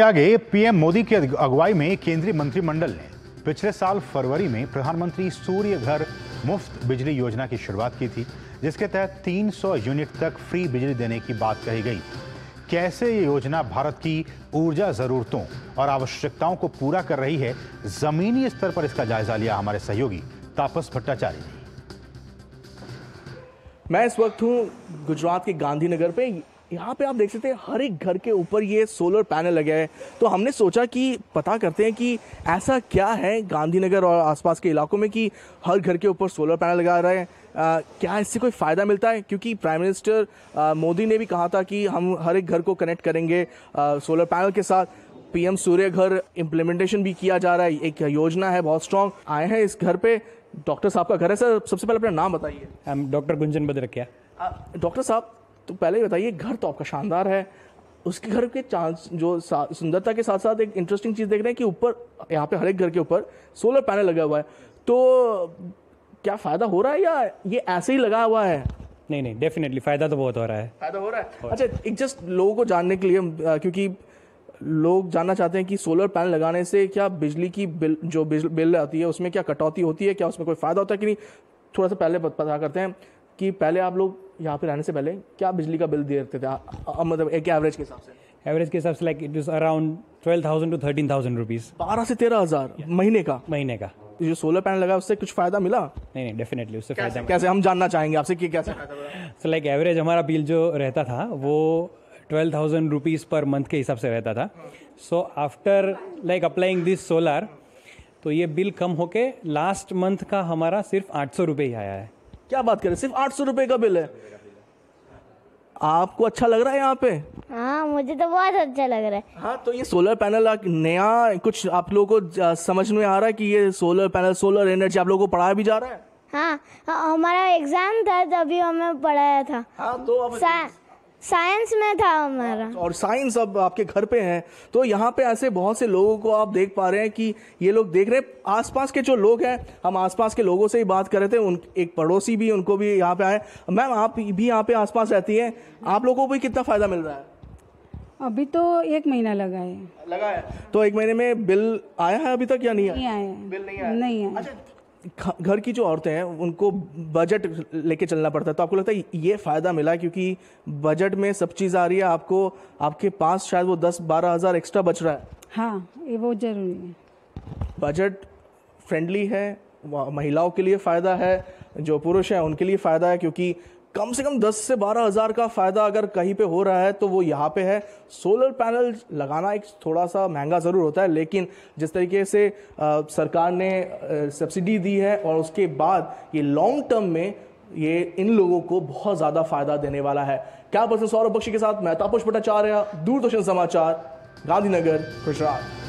आगे पीएम मोदी की अगुवाई में केंद्रीय मंत्रिमंडल ने पिछले साल फरवरी में प्रधानमंत्री सूर्य घर मुफ्त बिजली योजना की शुरुआत की थी जिसके तहत 300 यूनिट तक फ्री बिजली देने की बात कही गई कैसे ये योजना भारत की ऊर्जा जरूरतों और आवश्यकताओं को पूरा कर रही है जमीनी स्तर पर इसका जायजा लिया हमारे सहयोगी तापस भट्टाचार्य ने मैं इस वक्त हूँ गुजरात के गांधीनगर पे यहाँ पे आप देख सकते हैं हर एक घर के ऊपर ये सोलर पैनल लगे हैं तो हमने सोचा कि पता करते हैं कि ऐसा क्या है गांधीनगर और आसपास के इलाकों में कि हर घर के ऊपर सोलर पैनल लगा रहे हैं आ, क्या इससे कोई फ़ायदा मिलता है क्योंकि प्राइम मिनिस्टर मोदी ने भी कहा था कि हम हर एक घर को कनेक्ट करेंगे आ, सोलर पैनल के साथ पीएम सूर्य घर इम्प्लीमेंटेशन भी किया जा रहा है एक योजना है बहुत स्ट्रॉन्ग आए हैं इस घर पे डॉक्टर साहब का घर है सर सबसे पहले अपना नाम बताइए डॉक्टर गुंजन बद्रकिया डॉक्टर साहब तो पहले ही बताइए घर तो आपका शानदार है उसके घर के चांस जो सुंदरता के साथ साथ एक इंटरेस्टिंग चीज़ देख रहे हैं कि ऊपर यहाँ पे हर एक घर के ऊपर सोलर पैनल लगा हुआ है तो क्या फ़ायदा हो रहा है या ये ऐसे ही लगा हुआ है नहीं नहीं डेफिनेटली फ़ायदा तो बहुत हो रहा है फ़ायदा हो रहा है अच्छा एक जस्ट लोगों को जानने के लिए क्योंकि लोग जानना चाहते हैं कि सोलर पैनल लगाने से क्या बिजली की बिल जो बिल आती है उसमें क्या कटौती होती है क्या उसमें कोई फ़ायदा होता है कि नहीं थोड़ा सा पहले पता करते हैं कि पहले आप लोग यहाँ पर आने से पहले क्या बिजली का बिल देते थे मतलब एक एवरेज के हिसाब से एवरेज के हिसाब से like it is around twelve thousand to thirteen thousand rupees बारह से तेरह हज़ार महीने का महीने का तो जो सोलर पैनल लगा उससे कुछ फायदा मिला नहीं नहीं डेफिनेटली उससे फायदा कैसे हम जानना चाहेंगे आपसे कि कैसे सो लाइक एवरेज हमारा बिल जो रहता था वो twelve thousand rupees per month के हिसाब से रहता था so after like applying this solar तो ये बिल कम होके लास्ट मंथ का हमारा सिर्फ आठ सौ रुपये ही आया है क्या बात करें सिर्फ आठ सौ रुपए का बिल है आपको अच्छा लग रहा है यहाँ पे हाँ मुझे तो बहुत अच्छा लग रहा है हाँ तो ये सोलर पैनल नया कुछ आप लोगों को समझ में आ रहा है कि ये सोलर पैनल सोलर एनर्जी आप लोगों को पढ़ाया भी जा रहा है हाँ हमारा एग्जाम था तभी हमें पढ़ाया था हाँ तो अब साइंस में था हमारा और साइंस अब आपके घर पे है तो यहाँ पे ऐसे बहुत से लोगों को आप देख पा रहे हैं कि ये लोग देख रहे हैं आसपास के जो लोग हैं हम आसपास के लोगों से ही बात कर रहे थे उन एक पड़ोसी भी उनको भी यहाँ पे आए मैम आप भी यहाँ पे आसपास रहती हैं आप लोगों को भी कितना फ़ायदा मिल रहा है अभी तो एक महीना लगा है लगा है तो एक महीने में बिल आया है अभी तक या नहीं, नहीं आया बिल नहीं आया नहीं आया अच्छा घर की जो औरतें हैं उनको बजट लेके चलना पड़ता है तो आपको लगता है ये फ़ायदा मिला क्योंकि बजट में सब चीज़ आ रही है आपको आपके पास शायद वो दस बारह हज़ार एक्स्ट्रा बच रहा है हाँ ये बहुत ज़रूरी है बजट फ्रेंडली है महिलाओं के लिए फ़ायदा है जो पुरुष हैं उनके लिए फ़ायदा है क्योंकि कम से कम 10 से बारह हज़ार का फ़ायदा अगर कहीं पे हो रहा है तो वो यहाँ पे है सोलर पैनल लगाना एक थोड़ा सा महंगा ज़रूर होता है लेकिन जिस तरीके से आ, सरकार ने सब्सिडी दी है और उसके बाद ये लॉन्ग टर्म में ये इन लोगों को बहुत ज़्यादा फ़ायदा देने वाला है क्या पर्सन सौरभ बख्शी के साथ मैं तापुष भट्टाचार्य दूरदर्शन समाचार गांधीनगर गुजरात